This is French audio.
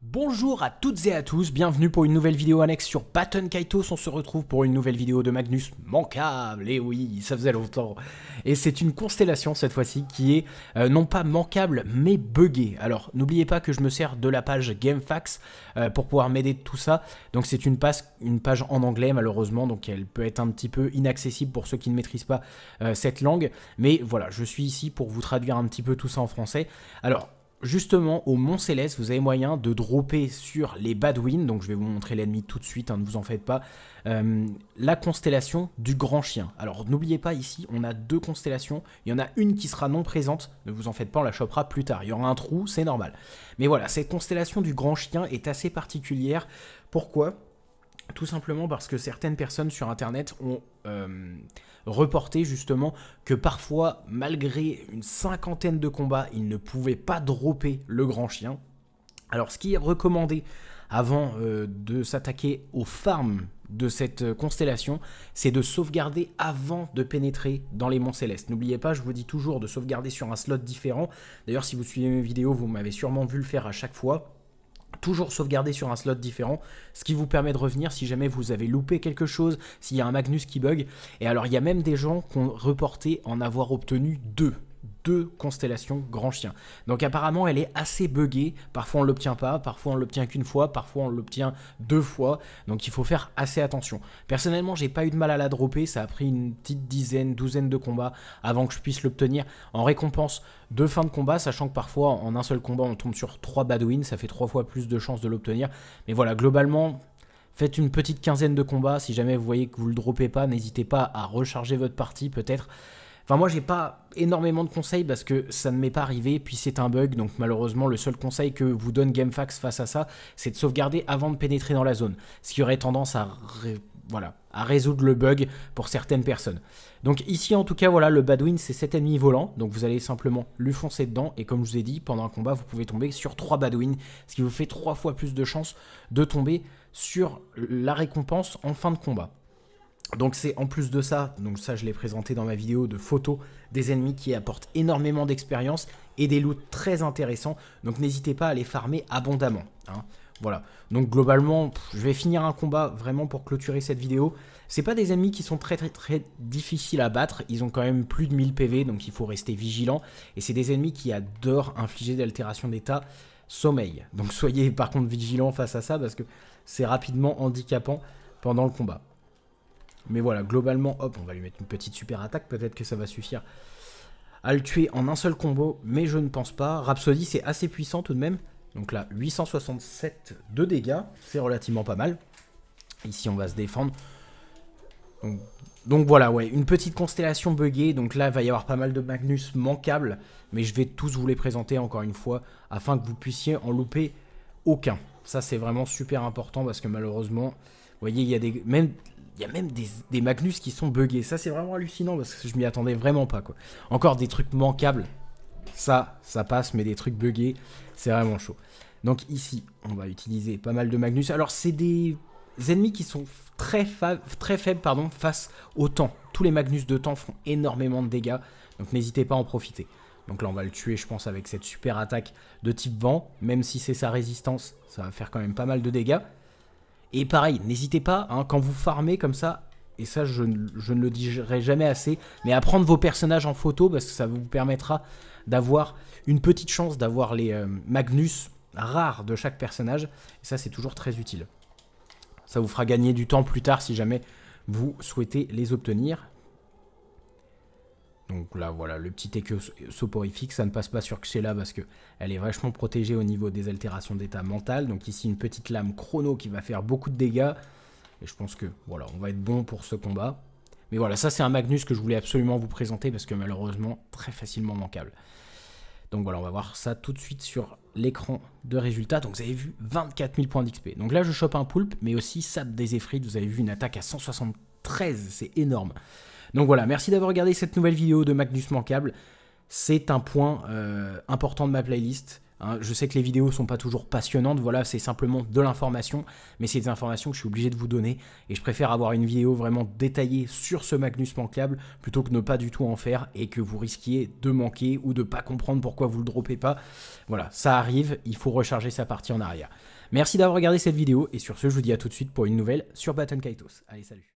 Bonjour à toutes et à tous, bienvenue pour une nouvelle vidéo annexe sur Patton Kaitos, on se retrouve pour une nouvelle vidéo de Magnus manquable, et eh oui, ça faisait longtemps. Et c'est une constellation cette fois-ci qui est euh, non pas manquable mais buggée. Alors n'oubliez pas que je me sers de la page GameFAQs euh, pour pouvoir m'aider de tout ça, donc c'est une, page en anglais malheureusement, donc elle peut être un petit peu inaccessible pour ceux qui ne maîtrisent pas euh, cette langue, mais voilà, je suis ici pour vous traduire un petit peu tout ça en français. Alors justement au Mont Céleste, vous avez moyen de dropper sur les Badwin, donc je vais vous montrer l'ennemi tout de suite, hein, ne vous en faites pas, euh, la constellation du Grand Chien. Alors n'oubliez pas ici, on a deux constellations, il y en a une qui sera non présente, ne vous en faites pas, on la chopera plus tard, il y aura un trou, c'est normal. Mais voilà, cette constellation du Grand Chien est assez particulière, pourquoi tout simplement parce que certaines personnes sur Internet ont euh, reporté justement que parfois, malgré une cinquantaine de combats, ils ne pouvaient pas dropper le grand chien. Alors ce qui est recommandé avant euh, de s'attaquer aux farms de cette euh, constellation, c'est de sauvegarder avant de pénétrer dans les monts célestes. N'oubliez pas, je vous dis toujours de sauvegarder sur un slot différent. D'ailleurs, si vous suivez mes vidéos, vous m'avez sûrement vu le faire à chaque fois toujours sauvegarder sur un slot différent, ce qui vous permet de revenir si jamais vous avez loupé quelque chose, s'il y a un Magnus qui bug. Et alors il y a même des gens qui ont reporté en avoir obtenu deux deux constellations grand chien. Donc apparemment elle est assez buggée, parfois on l'obtient pas, parfois on l'obtient qu'une fois, parfois on l'obtient deux fois, donc il faut faire assez attention. Personnellement j'ai pas eu de mal à la dropper, ça a pris une petite dizaine, douzaine de combats avant que je puisse l'obtenir en récompense de fin de combat, sachant que parfois en un seul combat on tombe sur trois badwins, ça fait trois fois plus de chances de l'obtenir, mais voilà globalement Faites une petite quinzaine de combats. Si jamais vous voyez que vous le dropez pas, n'hésitez pas à recharger votre partie peut-être. Enfin, moi, j'ai pas énormément de conseils parce que ça ne m'est pas arrivé, puis c'est un bug. Donc, malheureusement, le seul conseil que vous donne GameFAQs face à ça, c'est de sauvegarder avant de pénétrer dans la zone. Ce qui aurait tendance à, voilà, à résoudre le bug pour certaines personnes. Donc, ici, en tout cas, voilà, le Badwin, c'est cet ennemi volant. Donc, vous allez simplement lui foncer dedans. Et comme je vous ai dit, pendant un combat, vous pouvez tomber sur 3 Badwin, ce qui vous fait 3 fois plus de chances de tomber sur la récompense en fin de combat. Donc c'est en plus de ça, donc ça je l'ai présenté dans ma vidéo de photos des ennemis qui apportent énormément d'expérience et des loots très intéressants. Donc n'hésitez pas à les farmer abondamment. Hein. Voilà. Donc globalement, je vais finir un combat vraiment pour clôturer cette vidéo. C'est pas des ennemis qui sont très très très difficiles à battre. Ils ont quand même plus de 1000 PV, donc il faut rester vigilant. Et c'est des ennemis qui adorent infliger d'altération d'état sommeil. Donc soyez par contre vigilants face à ça parce que c'est rapidement handicapant pendant le combat. Mais voilà, globalement, hop, on va lui mettre une petite super attaque, peut-être que ça va suffire à le tuer en un seul combo, mais je ne pense pas. Rhapsody, c'est assez puissant tout de même. Donc là, 867 de dégâts, c'est relativement pas mal. Ici, on va se défendre. Donc, voilà, ouais, une petite constellation buggée. Donc là, il va y avoir pas mal de Magnus manquables, mais je vais tous vous les présenter encore une fois, afin que vous puissiez en louper aucun. Ça, c'est vraiment super important, parce que malheureusement, vous voyez, il y a des... Même il y a même des, Magnus qui sont buggés. Ça, c'est vraiment hallucinant parce que je m'y attendais vraiment pas. Quoi. Encore des trucs manquables. Ça, ça passe, mais des trucs buggés, c'est vraiment chaud. Donc ici, on va utiliser pas mal de Magnus. Alors, c'est des ennemis qui sont très, très faibles pardon, face au temps. Tous les Magnus de temps font énormément de dégâts, donc n'hésitez pas à en profiter. Donc là, on va le tuer, je pense, avec cette super attaque de type vent. Même si c'est sa résistance, ça va faire quand même pas mal de dégâts. Et pareil, n'hésitez pas, hein, quand vous farmez comme ça, et ça je, ne le dirai jamais assez, mais à prendre vos personnages en photo parce que ça vous permettra d'avoir une petite chance d'avoir les euh, Magnus rares de chaque personnage. Et ça c'est toujours très utile. Ça vous fera gagner du temps plus tard si jamais vous souhaitez les obtenir. Donc là, voilà, le petit écho soporifique, ça ne passe pas sur Xela parce que elle est vachement protégée au niveau des altérations d'état mental. Donc ici, une petite lame chrono qui va faire beaucoup de dégâts. Et je pense que, voilà, on va être bon pour ce combat. Mais voilà, ça c'est un Magnus que je voulais absolument vous présenter parce que malheureusement, très facilement manquable. Donc voilà, on va voir ça tout de suite sur l'écran de résultat. Donc vous avez vu 24 000 points d'XP. Donc là, je chope un poulpe, mais aussi sap des effrites. Vous avez vu une attaque à 173, c'est énorme. Donc voilà, merci d'avoir regardé cette nouvelle vidéo de Magnus Mancable. C'est un point euh, important de ma playlist. Hein. je sais que les vidéos sont pas toujours passionnantes, voilà, c'est simplement de l'information, mais c'est des informations que je suis obligé de vous donner, et je préfère avoir une vidéo vraiment détaillée sur ce Magnus manquable plutôt que ne pas du tout en faire et que vous risquiez de manquer ou de pas comprendre pourquoi vous le dropez pas. Voilà, ça arrive, il faut recharger sa partie en arrière. Merci d'avoir regardé cette vidéo, et sur ce, je vous dis à tout de suite pour une nouvelle sur Baton Kaitos. Allez, salut